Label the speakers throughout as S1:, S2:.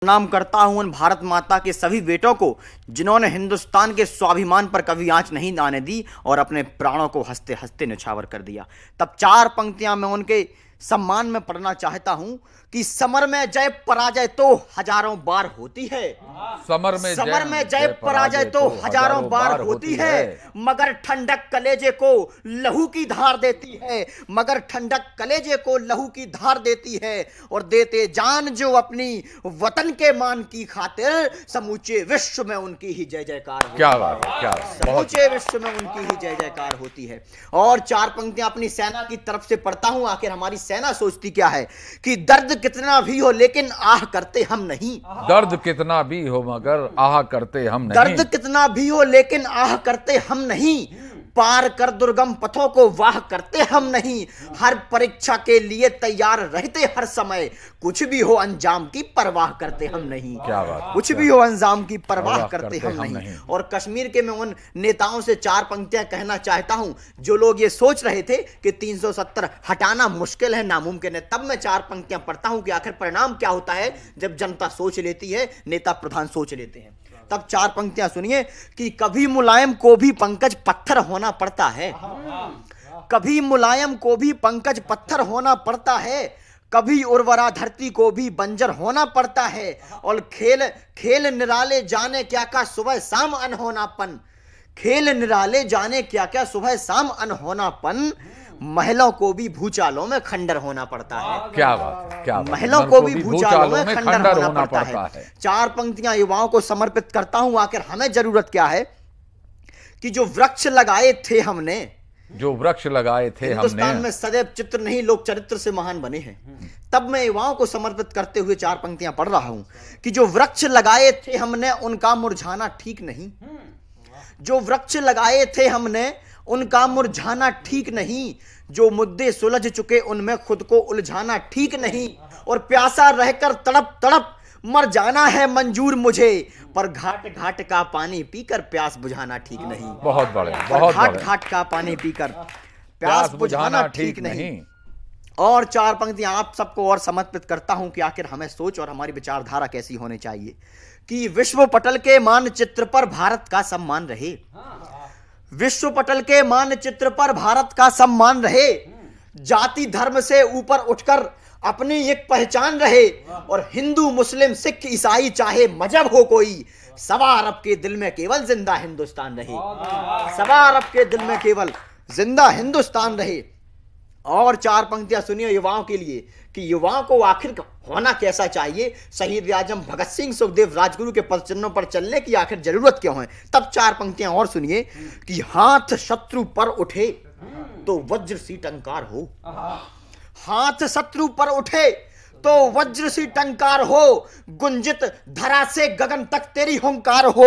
S1: प्रणाम करता हूं उन भारत माता के सभी बेटों को जिन्होंने हिंदुस्तान के स्वाभिमान पर कभी आंच नहीं आने दी और अपने प्राणों को हंसते हंसते निछावर कर दिया तब चार पंक्तियां मैं उनके सम्मान में पढ़ना चाहता हूं कि समर में जय पराजय तो हजारों बार होती है समर में समर में जय पराजय तो, तो हजारों बार होती है मगर ठंडक कलेजे को लहू की धार देती है मगर ठंडक कलेजे को लहू की धार देती है और देते जान जो अपनी वतन के मान की खातिर समूचे विश्व में उनकी ही जय जयकार क्या बात क्या समूचे विश्व में उनकी ही जय जयकार होती है और चार पंक्तियां अपनी सेना की तरफ से पढ़ता हूं आखिर हमारी सेना सोचती क्या है कि दर्द कितना भी हो लेकिन आह करते हम नहीं दर्द कितना भी हो हो मगर आह करते हम नहीं दर्द कितना भी हो लेकिन आह करते हम नहीं पार कर दुर्गम पथों को वाह करते हम नहीं हर परीक्षा के लिए तैयार रहते हर समय कुछ भी हो अंजाम की परवाह करते हम नहीं क्या बात कुछ भी हो अंजाम की परवाह करते हम नहीं और कश्मीर के मैं उन नेताओं से चार पंक्तियां कहना चाहता हूं जो लोग ये सोच रहे थे कि 370 हटाना मुश्किल है नामुमकिन है तब मैं चार पंक्तियां पढ़ता हूं कि आखिर परिणाम क्या होता है जब जनता सोच लेती है नेता प्रधान सोच लेते हैं तब चार पंक्तियां सुनिए कि कभी मुलायम को भी पंकज पत्थर होना पड़ता है हाँ, हाँ, हाँ, कभी मुलायम को भी पंकज पत्थर होना पड़ता है कभी उर्वरा धरती को भी बंजर होना पड़ता है और खेल खेल निराले जाने क्या का सुबह शाम अनहोनापन खेल निराले जाने क्या क्या सुबह शाम अनहोनापन महिलाओं को भी भूचालों में खंडर होना पड़ता है क्या बात क्या महिलाओं को भी भूचालों में खंडर होना, पड़ता, है।, चार पंक्तियां युवाओं को समर्पित करता हूं आखिर हमें जरूरत क्या है कि जो वृक्ष लगाए थे हमने जो वृक्ष लगाए थे हिंदुस्तान में सदैव चित्र नहीं लोक चरित्र से महान बने हैं तब मैं युवाओं को समर्पित करते हुए चार पंक्तियां पढ़ रहा हूं कि जो वृक्ष लगाए थे हमने उनका मुरझाना ठीक नहीं हम्म, जो वृक्ष लगाए थे हमने उनका मुरझाना ठीक नहीं जो मुद्दे सुलझ चुके उनमें खुद को उलझाना ठीक नहीं और प्यासा रहकर तड़प तड़प मर जाना है मंजूर मुझे पर घाट घाट का पानी पीकर प्यास बुझाना ठीक नहीं बहुत बड़े बहुत घाट घाट का पानी पीकर
S2: प्यास बुझाना ठीक नहीं
S1: और चार पंक्तियां आप सबको और समर्पित करता हूं कि आखिर हमें सोच और हमारी विचारधारा कैसी होनी चाहिए कि विश्व पटल के मानचित्र पर भारत का सम्मान रहे हाँ। विश्व पटल के मानचित्र पर भारत का सम्मान रहे जाति धर्म से ऊपर उठकर अपनी एक पहचान रहे और हिंदू मुस्लिम सिख ईसाई चाहे मजहब हो कोई सवा अरब के दिल में केवल जिंदा हिंदुस्तान रहे सवा अरब के दिल में केवल जिंदा हिंदुस्तान रहे और चार पंक्तियां सुनिए युवाओं के लिए कि युवाओं को आखिर होना कैसा चाहिए शहीद आजम भगत सिंह सुखदेव राजगुरु के पदचिन्हों पर चलने की आखिर जरूरत क्यों है तब चार पंक्तियां और सुनिए कि हाथ शत्रु पर उठे तो वज्र सी टंकार हो हाथ शत्रु पर उठे तो वज्र सी टंकार हो गुंजित धरा से गगन तक तेरी हंकार हो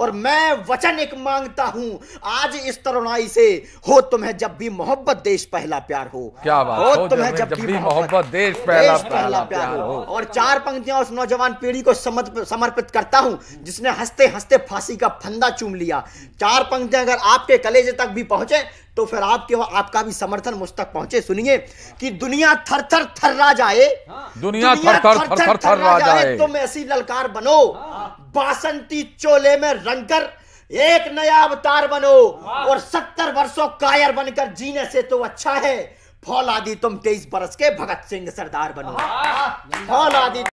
S1: और मैं वचन एक मांगता हूं आज इस तरुणाई से हो तुम्हें जब भी मोहब्बत देश पहला प्यार हो क्या बात हो तुम्हें जब, जब भी मोहब्बत देश पहला, देश पहला प्यार, प्यार हो और चार पंक्तियां उस नौजवान पीढ़ी को समर्पित करता हूं जिसने हंसते हंसते फांसी का फंदा चूम लिया चार पंक्तियां अगर आपके कलेजे तक भी पहुंचे तो फिर आपके आपका भी समर्थन मुझ तक पहुंचे सुनिए कि दुनिया थर थर थर्रा जाए हाँ। दुनिया थर थर थर थर जाए तुम ऐसी ललकार बनो बासंती चोले में रंगकर एक नया अवतार बनो और सत्तर वर्षों कायर बनकर जीने से तो अच्छा है फौलादी तुम तेईस बरस के भगत सिंह सरदार बनो फौलादी